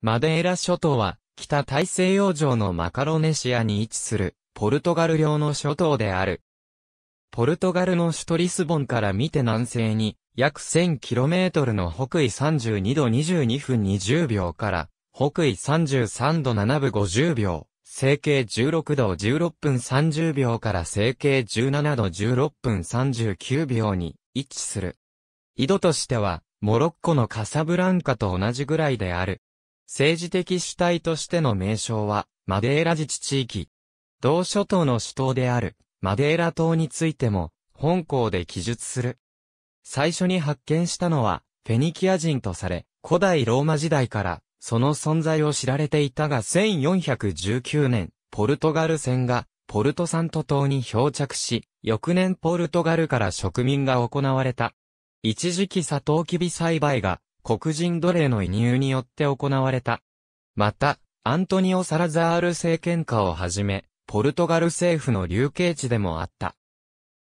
マデーラ諸島は、北大西洋上のマカロネシアに位置する、ポルトガル領の諸島である。ポルトガルの首都リスボンから見て南西に、約 1000km の北緯32度22分20秒から、北緯33度7分50秒、整形16度16分30秒から整形17度16分39秒に位置する。緯度としては、モロッコのカサブランカと同じぐらいである。政治的主体としての名称は、マデーラ自治地域。同諸島の主島である、マデーラ島についても、本校で記述する。最初に発見したのは、フェニキア人とされ、古代ローマ時代から、その存在を知られていたが1419年、ポルトガル船が、ポルトサント島に漂着し、翌年ポルトガルから植民が行われた。一時期サトウキビ栽培が黒人奴隷の移入によって行われた。また、アントニオ・サラザール政権下をはじめ、ポルトガル政府の流刑地でもあった。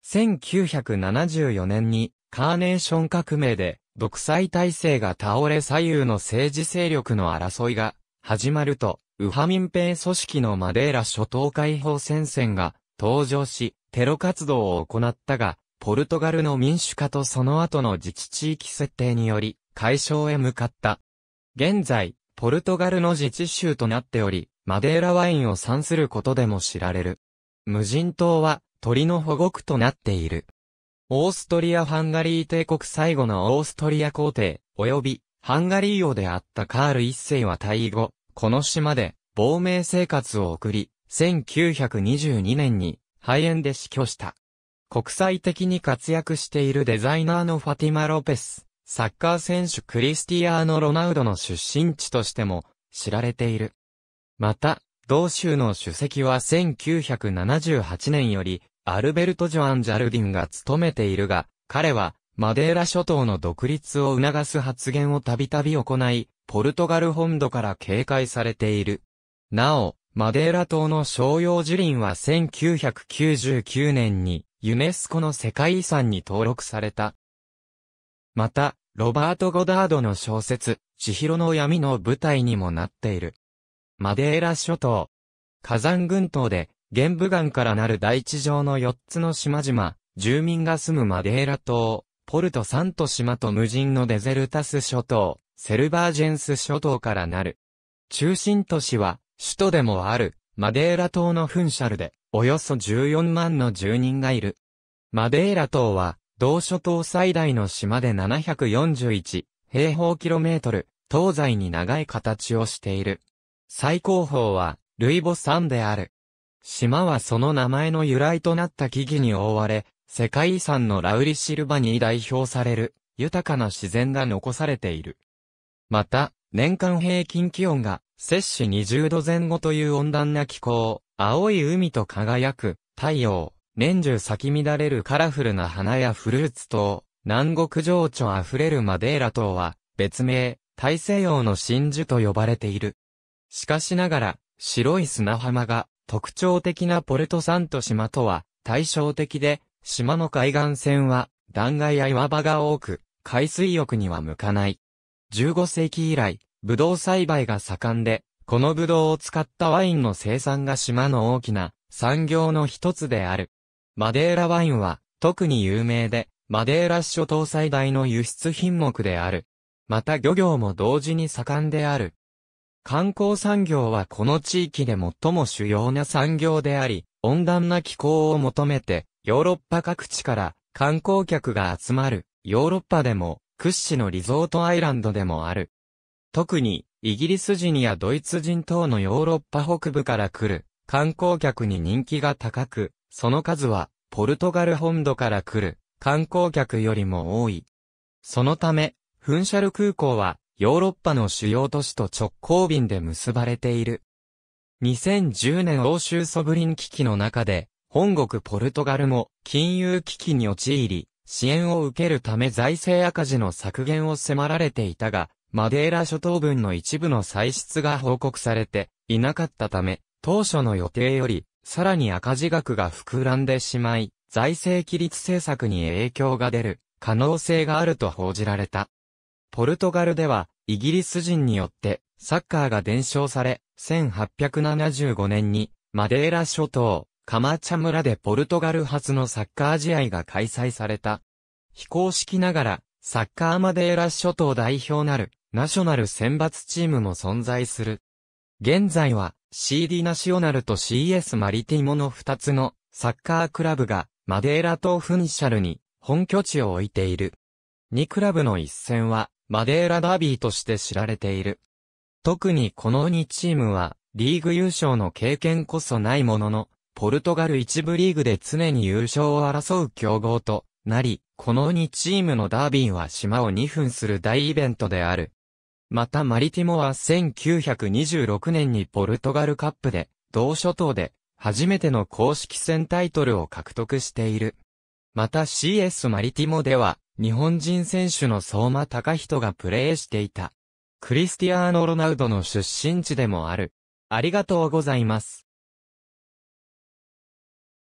1974年に、カーネーション革命で、独裁体制が倒れ左右の政治勢力の争いが、始まると、ウハ民兵組織のマデーラ諸島解放戦線が、登場し、テロ活動を行ったが、ポルトガルの民主化とその後の自治地域設定により、解消へ向かった。現在、ポルトガルの自治州となっており、マデーラワインを産することでも知られる。無人島は鳥の保護区となっている。オーストリア・ハンガリー帝国最後のオーストリア皇帝、及びハンガリー王であったカール一世は退位後、この島で亡命生活を送り、1922年に肺炎で死去した。国際的に活躍しているデザイナーのファティマ・ロペス、サッカー選手クリスティアーノ・ロナウドの出身地としても知られている。また、同州の主席は1978年より、アルベルト・ジョアン・ジャルディンが務めているが、彼は、マデーラ諸島の独立を促す発言をたびたび行い、ポルトガル本土から警戒されている。なお、マデーラ島の商用樹林は1999年にユネスコの世界遺産に登録された。また、ロバート・ゴダードの小説、千尋の闇の舞台にもなっている。マデーラ諸島。火山群島で、玄武岩からなる大地上の4つの島々、住民が住むマデーラ島、ポルトサント島と無人のデゼルタス諸島、セルバージェンス諸島からなる。中心都市は、首都でもある、マデーラ島のフンシャルで、およそ14万の住人がいる。マデーラ島は、同諸島最大の島で741平方キロメートル、東西に長い形をしている。最高峰は、ルイボ山である。島はその名前の由来となった木々に覆われ、世界遺産のラウリシルバに代表される、豊かな自然が残されている。また、年間平均気温が、摂氏20度前後という温暖な気候、青い海と輝く、太陽、年中咲き乱れるカラフルな花やフルーツ等、南国情緒あふれるマデーラ島は、別名、大西洋の真珠と呼ばれている。しかしながら、白い砂浜が特徴的なポルトサント島とは対照的で、島の海岸線は断崖や岩場が多く、海水浴には向かない。15世紀以来、ブドウ栽培が盛んで、このブドウを使ったワインの生産が島の大きな産業の一つである。マデーラワインは、特に有名で、マデーラ諸島最大の輸出品目である。また漁業も同時に盛んである。観光産業はこの地域で最も主要な産業であり、温暖な気候を求めて、ヨーロッパ各地から観光客が集まる、ヨーロッパでも屈指のリゾートアイランドでもある。特に、イギリス人やドイツ人等のヨーロッパ北部から来る観光客に人気が高く、その数は、ポルトガル本土から来る観光客よりも多い。そのため、フンシャル空港は、ヨーロッパの主要都市と直行便で結ばれている。2010年欧州ソブリン危機の中で、本国ポルトガルも金融危機に陥り、支援を受けるため財政赤字の削減を迫られていたが、マデーラ諸島分の一部の歳出が報告されていなかったため、当初の予定よりさらに赤字額が膨らんでしまい、財政規律政策に影響が出る可能性があると報じられた。ポルトガルでは、イギリス人によって、サッカーが伝承され、1875年に、マデーラ諸島、カマチャ村でポルトガル初のサッカー試合が開催された。非公式ながら、サッカーマデーラ諸島代表なる、ナショナル選抜チームも存在する。現在は、CD ナショナルと CS マリティモの2つのサッカークラブがマデーラ島フニシャルに本拠地を置いている。2クラブの一戦はマデーラダービーとして知られている。特にこの2チームはリーグ優勝の経験こそないものの、ポルトガル一部リーグで常に優勝を争う競合となり、この2チームのダービーは島を2分する大イベントである。またマリティモは1926年にポルトガルカップで、同諸島で、初めての公式戦タイトルを獲得している。また CS マリティモでは、日本人選手の相馬隆人がプレーしていた。クリスティアーノ・ロナウドの出身地でもある。ありがとうございます。